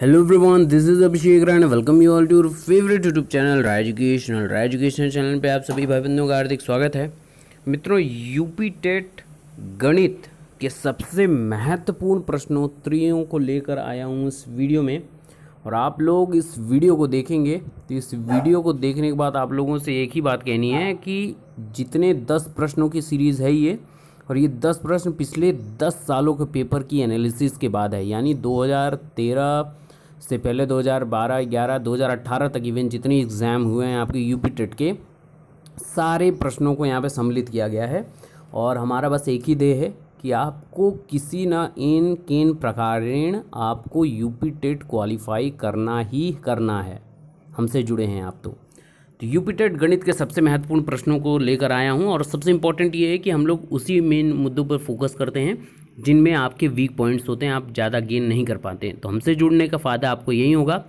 hello everyone this is Abhishek Rana welcome you all to your favourite YouTube channel Rai educational Rai educational channel पे आप सभी भाई बंधुओं का हार्दिक स्वागत है मित्रों यूपी टेट गणित के सबसे महत्वपूर्ण प्रश्नोत्तरियों को लेकर आया हूँ इस वीडियो में और आप लोग इस वीडियो को देखेंगे तो इस वीडियो को देखने के बाद आप लोगों से एक ही बात कहनी है कि जितने दस प्रश्नों की सीरीज़ है ये और ये दस प्रश्न पिछले दस सालों के पेपर की एनालिसिस के बाद है यानी 2013 से पहले 2012 11 2018 तक इवन जितने एग्ज़ाम हुए हैं आपके यूपी टेट के सारे प्रश्नों को यहाँ पे सम्मिलित किया गया है और हमारा बस एक ही देह है कि आपको किसी न इन किन प्रकार आपको यूपी टेट क्वालिफाई करना ही करना है हमसे जुड़े हैं आप तो तो यूपी टेट गणित के सबसे महत्वपूर्ण प्रश्नों को लेकर आया हूँ और सबसे इम्पोर्टेंट ये है कि हम लोग उसी मेन मुद्दों पर फोकस करते हैं जिनमें आपके वीक पॉइंट्स होते हैं आप ज़्यादा गेन नहीं कर पाते तो हमसे जुड़ने का फ़ायदा आपको यही होगा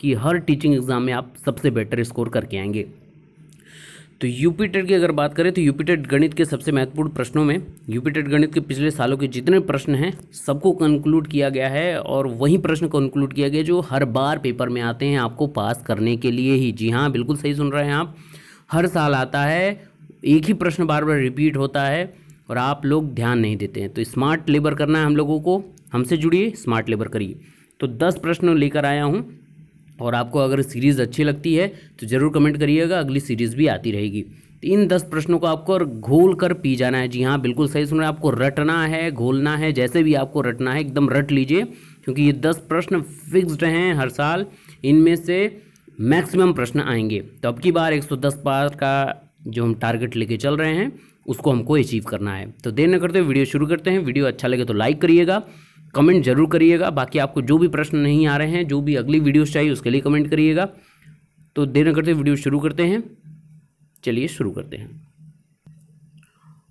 कि हर टीचिंग एग्ज़ाम में आप सबसे बेटर स्कोर करके आएंगे तो यूपीटेड की अगर बात करें तो यूपी गणित के सबसे महत्वपूर्ण प्रश्नों में यूपी गणित के पिछले सालों के जितने प्रश्न हैं सबको कंक्लूड किया गया है और वही प्रश्न कंक्लूड किया गया जो हर बार पेपर में आते हैं आपको पास करने के लिए ही जी हाँ बिल्कुल सही सुन रहे हैं आप हर साल आता है एक ही प्रश्न बार बार रिपीट होता है और आप लोग ध्यान नहीं देते हैं तो स्मार्ट लेबर करना है हम लोगों को हमसे जुड़िए स्मार्ट लेबर करिए तो दस प्रश्न लेकर आया हूँ और आपको अगर सीरीज़ अच्छी लगती है तो ज़रूर कमेंट करिएगा अगली सीरीज़ भी आती रहेगी तो इन दस प्रश्नों को आपको और घोल कर पी जाना है जी हाँ बिल्कुल सही सुन रहे हैं आपको रटना है घोलना है जैसे भी आपको रटना है एकदम रट लीजिए क्योंकि ये दस प्रश्न फिक्स्ड हैं हर साल इनमें से मैक्सिमम प्रश्न आएंगे तो अब की बार 110 पार का जो हम टारगेट लेके चल रहे हैं उसको हमको अचीव करना है तो देर न करते वीडियो शुरू करते हैं वीडियो अच्छा लगे तो लाइक करिएगा कमेंट जरूर करिएगा बाकी आपको जो भी प्रश्न नहीं आ रहे हैं जो भी अगली वीडियोस चाहिए उसके लिए कमेंट करिएगा तो देर न करते वीडियो शुरू करते हैं चलिए शुरू करते हैं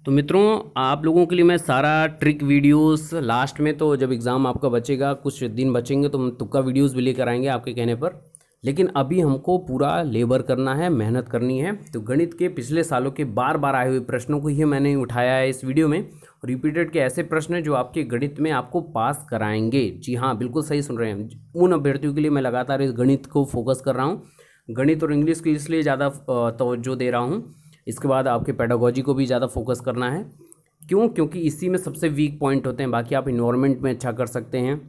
तो मित्रों आप लोगों के लिए मैं सारा ट्रिक वीडियोस लास्ट में तो जब एग्ज़ाम आपका बचेगा कुछ दिन बचेंगे तो हम तुक्का वीडियोस भी लेकर आएंगे आपके कहने पर लेकिन अभी हमको पूरा लेबर करना है मेहनत करनी है तो गणित के पिछले सालों के बार बार आए हुए प्रश्नों को ही मैंने उठाया है इस वीडियो में रिपीटेड के ऐसे प्रश्न हैं जो आपके गणित में आपको पास कराएंगे जी हाँ बिल्कुल सही सुन रहे हैं उन अभ्यर्थियों के लिए मैं लगातार इस गणित को फोकस कर रहा हूँ गणित और इंग्लिश को इसलिए ज़्यादा तोज्जो दे रहा हूँ इसके बाद आपके पैडागोजी को भी ज़्यादा फोकस करना है क्यों क्योंकि इसी में सबसे वीक पॉइंट होते हैं बाकी आप इन्वायरमेंट में अच्छा कर सकते हैं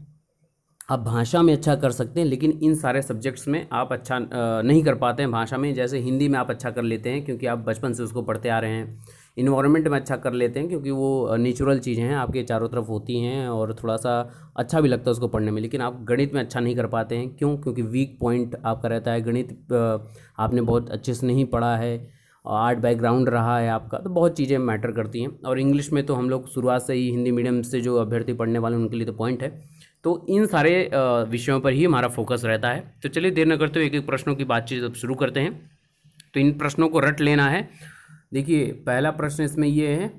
आप भाषा में अच्छा कर सकते हैं लेकिन इन सारे सब्जेक्ट्स में आप अच्छा नहीं कर पाते हैं भाषा में जैसे हिंदी में आप अच्छा कर लेते हैं क्योंकि आप बचपन से उसको पढ़ते आ रहे हैं इन्वायरमेंट में अच्छा कर लेते हैं क्योंकि वो नेचुरल चीज़ें हैं आपके चारों तरफ होती हैं और थोड़ा सा अच्छा भी लगता है उसको पढ़ने में लेकिन आप गणित में अच्छा नहीं कर पाते हैं क्यों क्योंकि वीक पॉइंट आपका रहता है गणित आपने बहुत अच्छे से नहीं पढ़ा है आर्ट बैकग्राउंड रहा है आपका तो बहुत चीज़ें मैटर करती हैं और इंग्लिश में तो हम लोग शुरुआत से ही हिंदी मीडियम से जो अभ्यर्थी पढ़ने वाले उनके लिए तो पॉइंट है तो इन सारे विषयों पर ही हमारा फोकस रहता है तो चलिए देर न करते हुए एक एक प्रश्नों की बातचीत अब शुरू करते हैं तो इन प्रश्नों को रट लेना है देखिए पहला प्रश्न इसमें ये है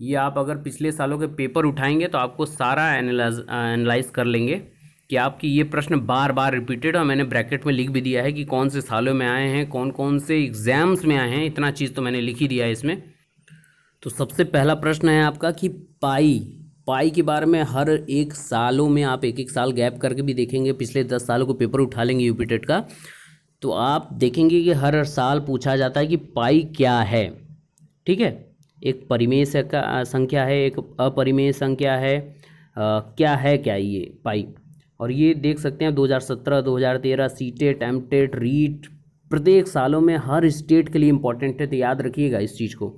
ये आप अगर पिछले सालों के पेपर उठाएंगे तो आपको सारा एनालाइज एनालाइज कर लेंगे कि आपकी ये प्रश्न बार बार रिपीटेड और मैंने ब्रैकेट में लिख भी दिया है कि कौन से सालों में आए हैं कौन कौन से एग्ज़ाम्स में आए हैं इतना चीज़ तो मैंने लिख ही दिया है इसमें तो सबसे पहला प्रश्न है आपका कि पाई पाई के बारे में हर एक सालों में आप एक एक साल गैप करके भी देखेंगे पिछले दस सालों को पेपर उठा लेंगे यूपीटेट का तो आप देखेंगे कि हर साल पूछा जाता है कि पाई क्या है ठीक है एक परिमेय संख्या है एक अपरिमेय संख्या है आ, क्या है क्या ये पाई और ये देख सकते हैं 2017, 2013, सीटेट एमटेट रीट प्रत्येक सालों में हर स्टेट के लिए इंपॉर्टेंट है तो याद रखिएगा इस चीज़ को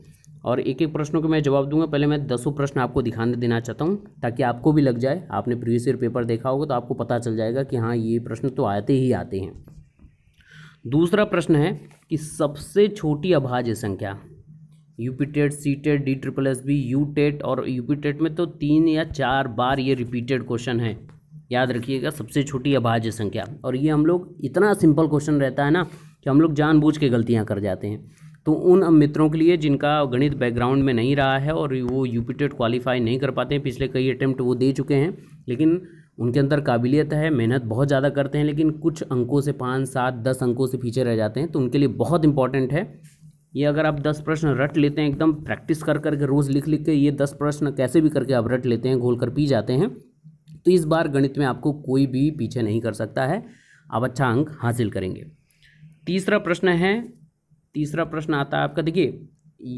और एक एक प्रश्नों के मैं जवाब दूंगा पहले मैं दसों प्रश्न आपको दिखाने देना चाहता हूँ ताकि आपको भी लग जाए आपने प्रीवियस ईयर पेपर देखा होगा तो आपको पता चल जाएगा कि हाँ ये प्रश्न तो आते ही आते हैं दूसरा प्रश्न है कि सबसे छोटी अभाज्य संख्या UPTET TET CTET D triple S B UTET और यूपीटेट टेट में तो तीन या चार बार ये रिपीटेड क्वेश्चन है याद रखिएगा सबसे छोटी अभाज्य संख्या और ये हम लोग इतना सिंपल क्वेश्चन रहता है ना कि हम लोग जानबूझ के गलतियाँ कर जाते हैं तो उन मित्रों के लिए जिनका गणित बैकग्राउंड में नहीं रहा है और वो यूपीटेट क्वालिफाई नहीं कर पाते हैं पिछले कई अटैम्प्ट वो दे चुके हैं लेकिन उनके अंदर काबिलियत है मेहनत बहुत ज़्यादा करते हैं लेकिन कुछ अंकों से पाँच सात दस अंकों से पीछे रह जाते हैं तो उनके लिए बहुत इंपॉर्टेंट है ये अगर आप दस प्रश्न रट लेते हैं एकदम प्रैक्टिस कर करके रोज़ लिख लिख के ये दस प्रश्न कैसे भी करके आप रट लेते हैं घोल कर पी जाते हैं तो इस बार गणित में आपको कोई भी पीछे नहीं कर सकता है आप अच्छा अंक हासिल करेंगे तीसरा प्रश्न है तीसरा प्रश्न आता है आपका देखिए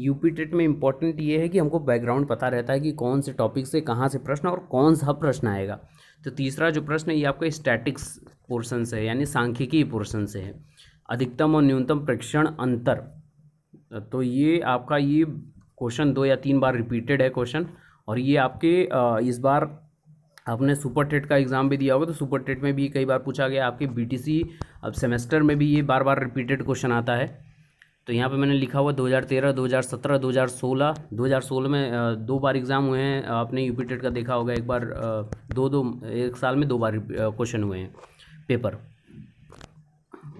यूपी टेट में इम्पोर्टेंट ये है कि हमको बैकग्राउंड पता रहता है कि कौन से टॉपिक से कहाँ से प्रश्न और कौन सा प्रश्न आएगा तो तीसरा जो प्रश्न है ये आपका स्टैटिक्स पोर्सन से है यानी सांख्यिकी पोर्सन से है अधिकतम और न्यूनतम प्रेक्षण अंतर तो ये आपका ये क्वेश्चन दो या तीन बार रिपीटेड है क्वेश्चन और ये आपके इस बार आपने सुपर टेट का एग्ज़ाम भी दिया होगा तो सुपर टेट में भी कई बार पूछा गया आपके बीटीसी अब सेमेस्टर में भी ये बार बार रिपीटेड क्वेश्चन आता है तो यहाँ पे मैंने लिखा हुआ 2013, 2017, 2016, 2016 में दो बार एग्ज़ाम हुए हैं आपने यू पी का देखा होगा एक बार दो दो एक साल में दो बार क्वेश्चन हुए हैं पेपर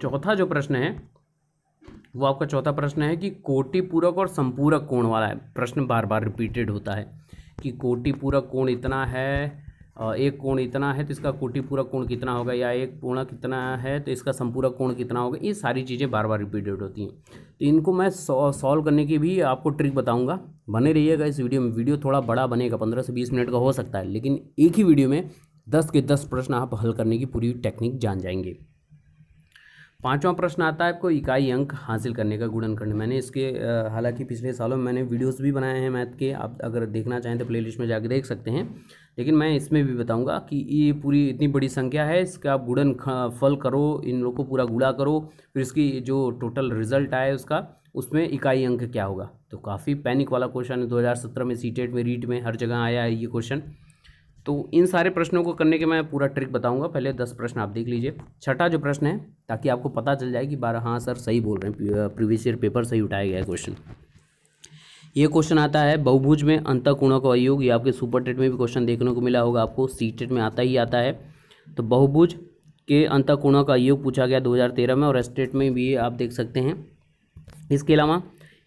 चौथा जो प्रश्न है वो आपका चौथा प्रश्न है कि कोटिपूरक और संपूरक कोण वाला है प्रश्न बार बार रिपीटेड होता है कि कोटिपूरक कोण इतना है एक कोण इतना है तो इसका कोटि पूरा कोण कितना होगा या एक पूर्णा कितना है तो इसका संपूरक कोण कितना होगा ये सारी चीज़ें बार बार रिपीटेड होती हैं तो इनको मैं सॉल्व करने की भी आपको ट्रिक बताऊंगा बने रहिएगा इस वीडियो में वीडियो थोड़ा बड़ा बनेगा पंद्रह से बीस मिनट का हो सकता है लेकिन एक ही वीडियो में दस के दस प्रश्न आप हल करने की पूरी टेक्निक जान जाएंगे पांचवा प्रश्न आता है आपको इकाई अंक हासिल करने का गुणन करने मैंने इसके हालांकि पिछले सालों में मैंने वीडियोस भी बनाए हैं मैथ के आप अगर देखना चाहें तो प्लेलिस्ट में जाकर देख सकते हैं लेकिन मैं इसमें भी बताऊंगा कि ये पूरी इतनी बड़ी संख्या है इसका आप गुणन फल करो इन लोग को पूरा गुड़ा करो फिर इसकी जो टोटल रिजल्ट आए उसका उसमें इकाई अंक क्या होगा तो काफ़ी पैनिक वाला क्वेश्चन है दो में सी e में रीट e में हर जगह आया है ये क्वेश्चन तो इन सारे प्रश्नों को करने के मैं पूरा ट्रिक बताऊंगा पहले दस प्रश्न आप देख लीजिए छठा जो प्रश्न है ताकि आपको पता चल जाए कि बारह हाँ सर सही बोल रहे हैं प्रीवियस ईयर पेपर सही उठाया गया क्वेश्चन ये क्वेश्चन आता है बहुभुज में अंत कोणों का अयोग ये आपके सुपर टेट में भी क्वेश्चन देखने को मिला होगा आपको सी टेट में आता ही आता है तो बहुभुज के अंत कोणों का अयोग पूछा गया 2013 में और स्टेट में भी आप देख सकते हैं इसके अलावा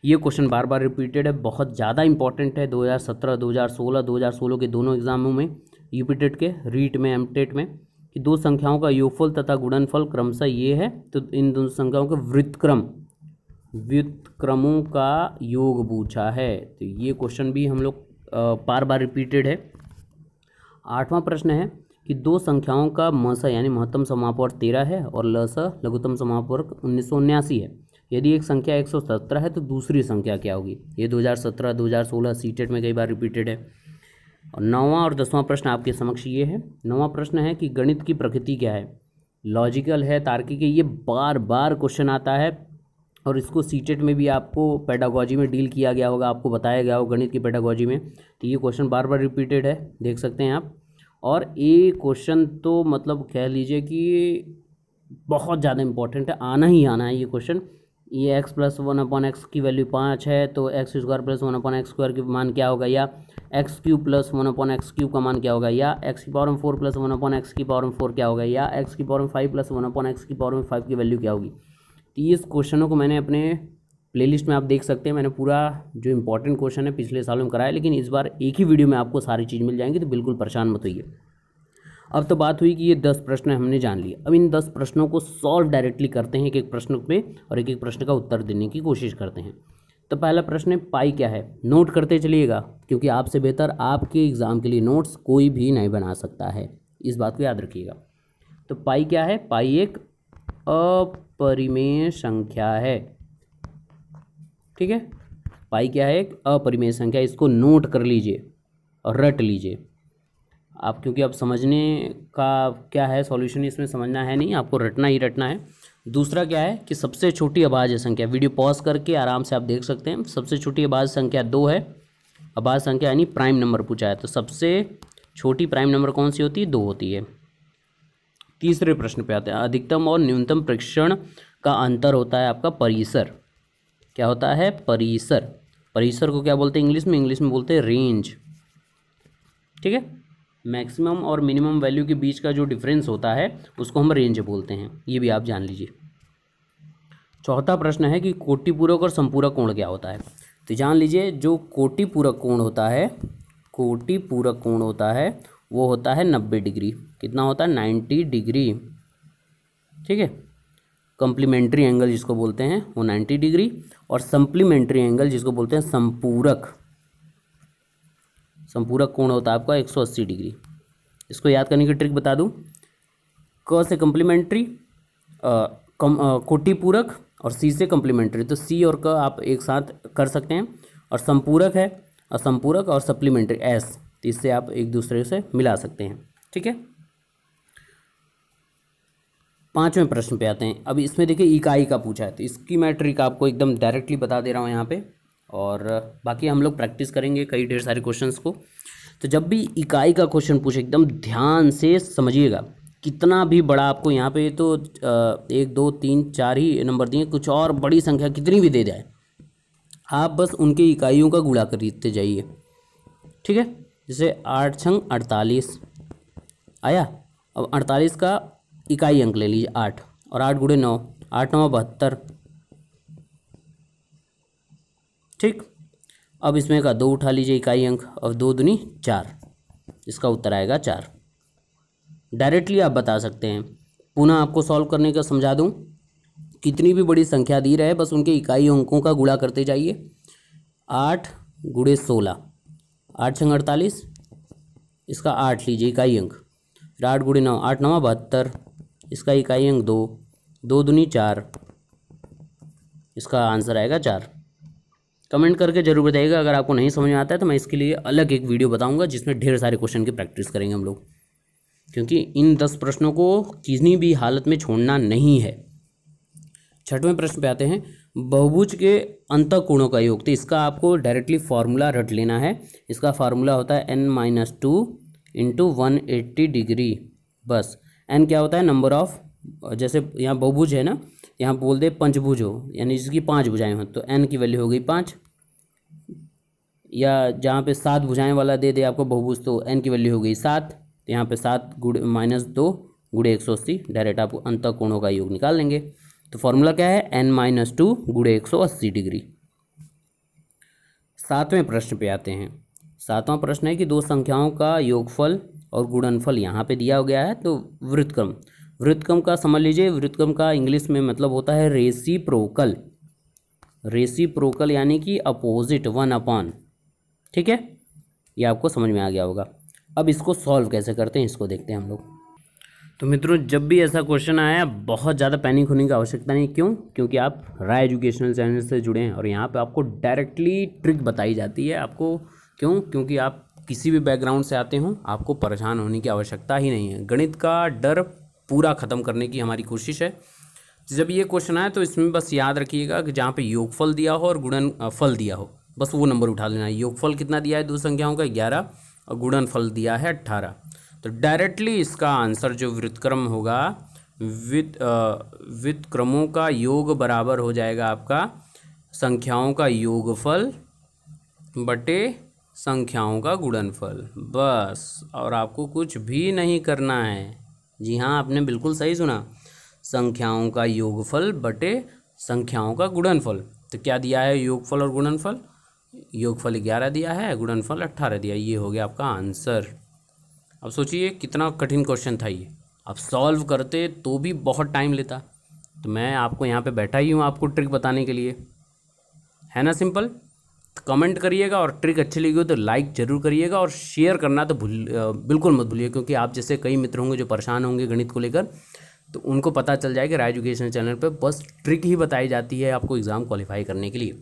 ये क्वेश्चन बार बार रिपीटेड है बहुत ज़्यादा इंपॉर्टेंट है 2017, 2016, 2016 के दोनों एग्जामों में यूपी टेट के रीट में एम टेट में कि दो संख्याओं का योगफल तथा गुणनफल क्रमशः ये है तो इन दोनों संख्याओं के वृत्तक्रम व्युतक्रमों का योग पूछा है तो ये क्वेश्चन भी हम लोग बार बार रिपीटेड है आठवां प्रश्न है कि दो संख्याओं का मस यानी महत्तम समापवर्क तेरह है और लस लघुतम समापवर्क उन्नीस है यदि एक संख्या 117 है तो दूसरी संख्या क्या होगी ये 2017 2016 सीटेट में कई बार रिपीटेड है और नौवां और दसवां प्रश्न आपके समक्ष ये है नौवां प्रश्न है कि गणित की प्रकृति क्या है लॉजिकल है तार्किक है ये बार बार क्वेश्चन आता है और इसको सीटेट में भी आपको पैडागोजी में डील किया गया होगा आपको बताया गया होगा गणित की पैडागोजी में तो ये क्वेश्चन बार बार रिपीटेड है देख सकते हैं आप और ये क्वेश्चन तो मतलब कह लीजिए कि बहुत ज़्यादा इम्पॉर्टेंट है आना ही आना है ये क्वेश्चन ये x plus one upon x की वैल्यू पाँच है तो x square plus one upon x square की मान क्या होगा या x cube plus one upon x cube का मान क्या होगा या एक्स की पावर में four plus one upon x की पावर में फोर क्या होगा या एक्स की पावर में five plus one upon x की पावर में फाइव की वैल्यू क्या होगी तो इस क्वेश्चनों को मैंने अपने लिस्ट में आप देख सकते हैं मैंने पूरा जो इंपॉर्टेंट क्वेश्चन है पिछले सालों में कराया लेकिन इस बार एक ही वीडियो में आपको सारी चीज़ मिल जाएंगी तो बिल्कुल परेशान मत होइए अब तो बात हुई कि ये दस प्रश्न हमने जान लिए अब इन दस प्रश्नों को सॉल्व डायरेक्टली करते हैं एक एक प्रश्न पे और एक एक प्रश्न का उत्तर देने की कोशिश करते हैं तो पहला प्रश्न है पाई क्या है नोट करते चलिएगा क्योंकि आपसे बेहतर आपके एग्ज़ाम के लिए नोट्स कोई भी नहीं बना सकता है इस बात को याद रखिएगा तो पाई क्या है पाई एक अपरिमेय संख्या है ठीक है पाई क्या है एक अपरिमेय संख्या इसको नोट कर लीजिए और रट लीजिए आप क्योंकि अब समझने का क्या है सॉल्यूशन इसमें समझना है नहीं आपको रटना ही रटना है दूसरा क्या है कि सबसे छोटी आवाज संख्या वीडियो पॉज करके आराम से आप देख सकते हैं सबसे छोटी आवाज संख्या दो है आवाज संख्या यानी प्राइम नंबर पूछा है तो सबसे छोटी प्राइम नंबर कौन सी होती है दो होती है तीसरे प्रश्न पे आते हैं अधिकतम और न्यूनतम प्रेक्षण का अंतर होता है आपका परिसर क्या होता है परिसर परिसर को क्या बोलते हैं इंग्लिश में इंग्लिश में बोलते हैं रेंज ठीक है मैक्सिमम और मिनिमम वैल्यू के बीच का जो डिफरेंस होता है उसको हम रेंज बोलते हैं ये भी आप जान लीजिए चौथा प्रश्न है कि कोटिपूरक और संपूरक कोण क्या होता है तो जान लीजिए जो कोटिपूरक कोण होता है कोटिपूरक कोण होता है वो होता है नब्बे डिग्री कितना होता है नाइन्टी डिग्री ठीक है कम्प्लीमेंट्री एंगल जिसको बोलते हैं वो नाइन्टी डिग्री और सम्प्लीमेंट्री एंगल जिसको बोलते हैं संपूरक संपूरक तो कोण होता है आपका 180 डिग्री इसको याद करने की ट्रिक बता दूँ क से कम्प्लीमेंट्री कम कोटिपूरक और सी से कम्प्लीमेंट्री तो सी और क आप एक साथ कर सकते हैं और संपूरक है असंपूरक और सप्लीमेंट्री एस तो इससे आप एक दूसरे से मिला सकते हैं ठीक है पांचवें प्रश्न पे आते हैं अब इसमें देखिए इकाई का पूछा है तो इसकी मैं ट्रिक आपको एकदम डायरेक्टली बता दे रहा हूँ यहाँ पे और बाकी हम लोग प्रैक्टिस करेंगे कई ढेर सारे क्वेश्चंस को तो जब भी इकाई का क्वेश्चन पूछे एकदम ध्यान से समझिएगा कितना भी बड़ा आपको यहाँ पे तो एक दो तीन चार ही नंबर दिए कुछ और बड़ी संख्या कितनी भी दे जाए आप बस उनके इकाइयों का गुड़ा करते जाइए ठीक है जैसे आठ छंग अड़तालीस आया अब अड़तालीस का इकाई अंक ले लीजिए आठ और आठ गुड़े नौ आठ नौ बहत्तर ठीक अब इसमें का दो उठा लीजिए इकाई अंक और दो दुनी चार इसका उत्तर आएगा चार डायरेक्टली आप बता सकते हैं पुनः आपको सॉल्व करने का समझा दूँ कितनी भी बड़ी संख्या दी रहे बस उनके इकाई अंकों का गुड़ा करते जाइए आठ गुड़े सोलह आठ छः अड़तालीस इसका आठ लीजिए इकाई अंक फिर आठ गुड़े नौ आठ नवा बहत्तर इसका इकाई अंक दो दो दुनी चार इसका आंसर आएगा चार कमेंट करके जरूर बताइएगा अगर आपको नहीं समझ में आता है तो मैं इसके लिए अलग एक वीडियो बताऊंगा जिसमें ढेर सारे क्वेश्चन की प्रैक्टिस करेंगे हम लोग क्योंकि इन दस प्रश्नों को किसी भी हालत में छोड़ना नहीं है छठवें प्रश्न पे आते हैं बहुभुज के अंत कोणों का योग तो इसका आपको डायरेक्टली फार्मूला रट लेना है इसका फार्मूला होता है n minus two into one eighty degree बस एन क्या होता है नंबर ऑफ जैसे यहाँ बहुभुज है ना यहाँ बोल दे पंचभुज हो यानी जिसकी पांच भुजाएं हों तो एन की वैल्यू हो गई पाँच या जहाँ पे सात भुजाएं वाला दे दे आपको बहुभुज तो एन की वैल्यू हो गई सात तो यहाँ पे सात गुड़ माइनस दो गुड़े एक सौ अस्सी डायरेक्ट आप अंत कोणों का योग निकाल लेंगे तो फॉर्मूला क्या है एन माइनस टू गुड़े एक सौ अस्सी डिग्री सातवें प्रश्न पे आते हैं सातवां प्रश्न है कि दो संख्याओं का योगफल और गुणनफल यहाँ पे दिया हो गया है तो वृत्तक्रम वृत्तकम का समझ लीजिए वृत्तकम का इंग्लिश में मतलब होता है रेसी प्रोकल रेसी प्रोकल यानी कि अपोजिट वन अपॉन ठीक है ये आपको समझ में आ गया होगा अब इसको सॉल्व कैसे करते हैं इसको देखते हैं हम लोग तो मित्रों जब भी ऐसा क्वेश्चन आया बहुत ज़्यादा पैनिक होने की आवश्यकता नहीं क्यों क्योंकि आप राय एजुकेशनल चैनल से जुड़े हैं और यहाँ पे आपको डायरेक्टली ट्रिक बताई जाती है आपको क्यों क्योंकि आप किसी भी बैकग्राउंड से आते हों आपको परेशान होने की आवश्यकता ही नहीं है गणित का डर पूरा ख़त्म करने की हमारी कोशिश है जब ये क्वेश्चन आए तो इसमें बस याद रखिएगा कि जहाँ पे योगफल दिया हो और गुणन फल दिया हो बस वो नंबर उठा लेना है योगफल कितना दिया है दो संख्याओं का ग्यारह और गुणन फल दिया है अट्ठारह तो डायरेक्टली इसका आंसर जो वृत्क्रम होगा वित क्रमों का योग बराबर हो जाएगा आपका संख्याओं का योगफल बटे संख्याओं का गुणनफल बस और आपको कुछ भी नहीं करना है जी हाँ आपने बिल्कुल सही सुना संख्याओं का योगफल बटे संख्याओं का गुणनफल तो क्या दिया है योगफल और गुणनफल योगफल ग्यारह दिया है गुणनफल अट्ठारह दिया ये हो गया आपका आंसर अब सोचिए कितना कठिन क्वेश्चन था ये अब सॉल्व करते तो भी बहुत टाइम लेता तो मैं आपको यहाँ पे बैठा ही हूँ आपको ट्रिक बताने के लिए है ना सिंपल तो कमेंट करिएगा और ट्रिक अच्छी लगी हो तो लाइक ज़रूर करिएगा और शेयर करना तो भूल बिल्कुल मत भूलिए क्योंकि आप जैसे कई मित्र होंगे जो परेशान होंगे गणित को लेकर तो उनको पता चल जाएगा राय एजुकेशन चैनल पर बस ट्रिक ही बताई जाती है आपको एग्ज़ाम क्वालिफाई करने के लिए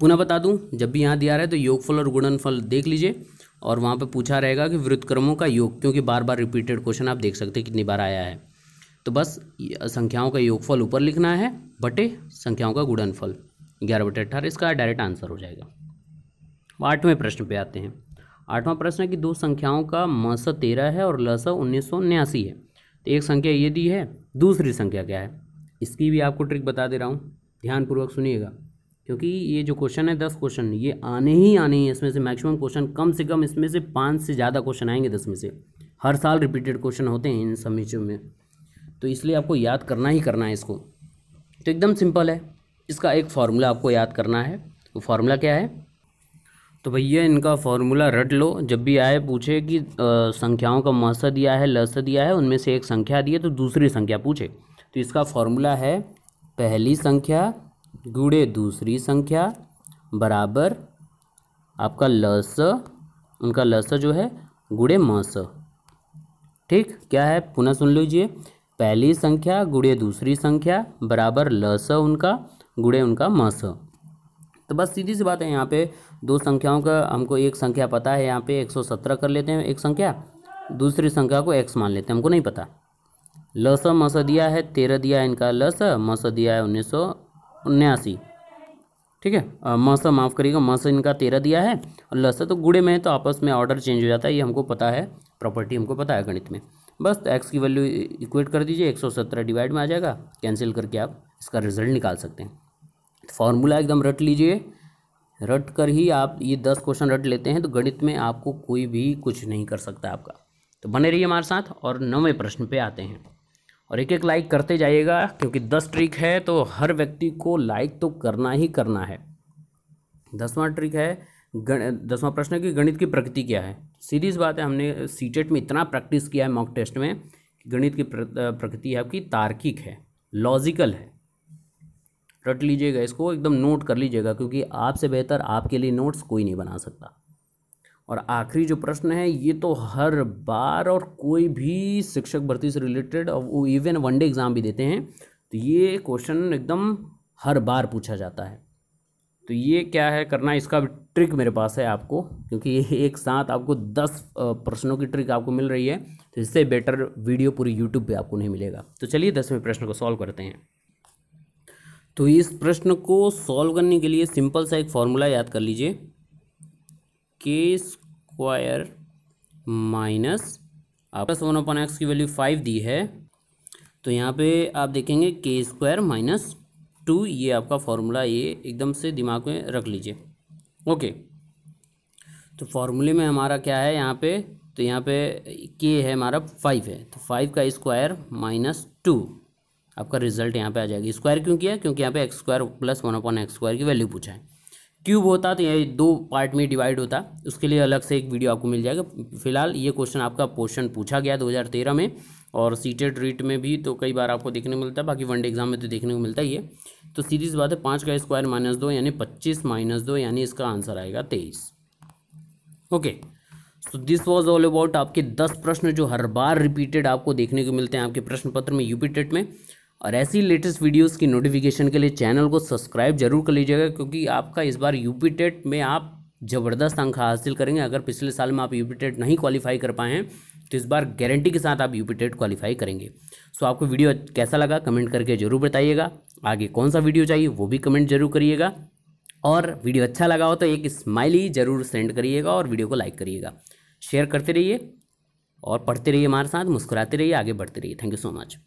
पुनः बता दूं जब भी यहाँ दिया रहा है तो योगफल और गुणनफल देख लीजिए और वहाँ पे पूछा रहेगा कि वृत्तक्रमों का योग क्योंकि बार बार रिपीटेड क्वेश्चन आप देख सकते हैं कितनी बार आया है तो बस संख्याओं का योगफल ऊपर लिखना है बटे संख्याओं का गुणनफल ग्यारह बटे अट्ठारह इसका डायरेक्ट आंसर हो जाएगा आठवें प्रश्न पे आते हैं आठवां प्रश्न है कि दो संख्याओं का मस तेरह है और लस उन्नीस सौ उन्यासी है तो एक संख्या ये दी है दूसरी संख्या क्या है इसकी भी आपको ट्रिक बता दे रहा हूँ ध्यानपूर्वक सुनिएगा क्योंकि ये जो क्वेश्चन है दस क्वेश्चन ये आने ही आने हैं इसमें से मैक्सिमम क्वेश्चन कम से कम इसमें से पाँच से ज़्यादा क्वेश्चन आएंगे दस में से हर साल रिपीटेड क्वेश्चन होते हैं इन सब में तो इसलिए आपको याद करना ही करना है इसको तो एकदम सिंपल है इसका एक फार्मूला आपको याद करना है तो फार्मूला क्या है तो भैया इनका फार्मूला रट लो जब भी आए पूछे कि आ, संख्याओं का मस दिया है लस दिया है उनमें से एक संख्या दी है तो दूसरी संख्या पूछे तो इसका फार्मूला है पहली संख्या गुड़े दूसरी संख्या बराबर आपका लस उनका लस जो है गुड़े मस ठीक क्या है पुनः सुन लीजिए पहली संख्या गुड़े दूसरी संख्या बराबर लस उनका गुड़े उनका मस तो बस सीधी सी बात है यहाँ पे दो संख्याओं का हमको एक संख्या पता है यहाँ पे 117 कर लेते हैं एक संख्या दूसरी संख्या को एक्स मान लेते हैं हमको नहीं पता लस मस दिया है तेरह दिया है इनका लस मस दिया है उन्नीस सौ उन्यासी ठीक है मस माफ़ करिएगा मस इनका तेरह दिया है और लस तो गुड़े में तो आपस में ऑर्डर चेंज हो जाता है ये हमको पता है प्रॉपर्टी हमको पता है गणित में बस तो एक्स की वैल्यू इक्वेट कर दीजिए एक सौ सत्रह डिवाइड में आ जाएगा कैंसिल करके आप इसका रिजल्ट निकाल सकते हैं फॉर्मूला एकदम रट लीजिए रट कर ही आप ये दस क्वेश्चन रट लेते हैं तो गणित में आपको कोई भी कुछ नहीं कर सकता आपका तो बने रहिए हमारे साथ और नवे प्रश्न पे आते हैं और एक एक लाइक करते जाइएगा क्योंकि दस ट्रिक है तो हर व्यक्ति को लाइक तो करना ही करना है दसवां ट्रिक है दसवां प्रश्न है कि गणित की प्रकृति क्या है सीधी सी बात है हमने सीटेट e में इतना प्रैक्टिस किया है मॉक टेस्ट में कि गणित की प्रकृति आपकी तार्किक है लॉजिकल है रट लीजिएगा इसको एकदम नोट कर लीजिएगा क्योंकि आपसे बेहतर आपके लिए नोट्स कोई नहीं बना सकता और आखिरी जो प्रश्न है ये तो हर बार और कोई भी शिक्षक भर्ती से रिलेटेड और वो इवन वनडे एग्ज़ाम भी देते हैं तो ये क्वेश्चन एकदम हर बार पूछा जाता है तो ये क्या है करना इसका भी ट्रिक मेरे पास है आपको क्योंकि ये एक साथ आपको दस प्रश्नों की ट्रिक आपको मिल रही है तो इससे बेटर वीडियो पूरी यूट्यूब पे आपको नहीं मिलेगा तो चलिए दसवें प्रश्न को सॉल्व करते हैं तो इस प्रश्न को सॉल्व करने के लिए सिंपल सा एक फॉर्मूला याद कर लीजिए के square minus plus one upon x की वैल्यू फाइव दी है तो यहाँ पे आप देखेंगे के स्क्वायर माइनस टू ये आपका फॉर्मूला ये एकदम से दिमाग में रख लीजिए ओके तो फॉर्मूले में हमारा क्या है यहाँ पे तो यहाँ पे के है हमारा फाइव है तो फाइव का स्क्वायर माइनस टू आपका रिजल्ट यहाँ पे आ जाएगा स्क्वायर क्यों किया क्योंकि यहाँ पे x square plus one upon x square की वैल्यू पूछा है क्यूब होता तो ये दो पार्ट में डिवाइड होता उसके लिए अलग से एक वीडियो आपको मिल जाएगा फिलहाल ये क्वेश्चन आपका पोर्शन पूछा गया दो में और सीटेड रीट में भी तो कई बार आपको देखने को मिलता है बाकी वनडे एग्जाम में तो देखने को मिलता ही है तो सीधी बात है पाँच का स्क्वायर माइनस दो यानी पच्चीस माइनस दो यानी इसका आंसर आएगा तेईस okay so this was all about आपके दस प्रश्न जो हर बार रिपीटेड आपको देखने को मिलते हैं आपके प्रश्न पत्र में यूपी टेट में और ऐसी लेटेस्ट वीडियोस की नोटिफिकेशन के लिए चैनल को सब्सक्राइब जरूर कर लीजिएगा क्योंकि आपका इस बार यूपी टेट में आप ज़बरदस्त अंक हासिल करेंगे अगर पिछले साल में आप यूपी टेट नहीं क्वालिफाई कर पाए हैं तो इस बार गारंटी के साथ आप यूपी टेट क्वालिफाई करेंगे सो आपको वीडियो कैसा लगा कमेंट करके जरूर बताइएगा आगे कौन सा वीडियो चाहिए वो भी कमेंट जरूर करिएगा और वीडियो अच्छा लगा हो तो एक स्माइली ज़रूर सेंड करिएगा और वीडियो को लाइक करिएगा शेयर करते रहिए और पढ़ते रहिए हमारे साथ मुस्कुराते रहिए आगे बढ़ते रहिए थैंक यू सो मच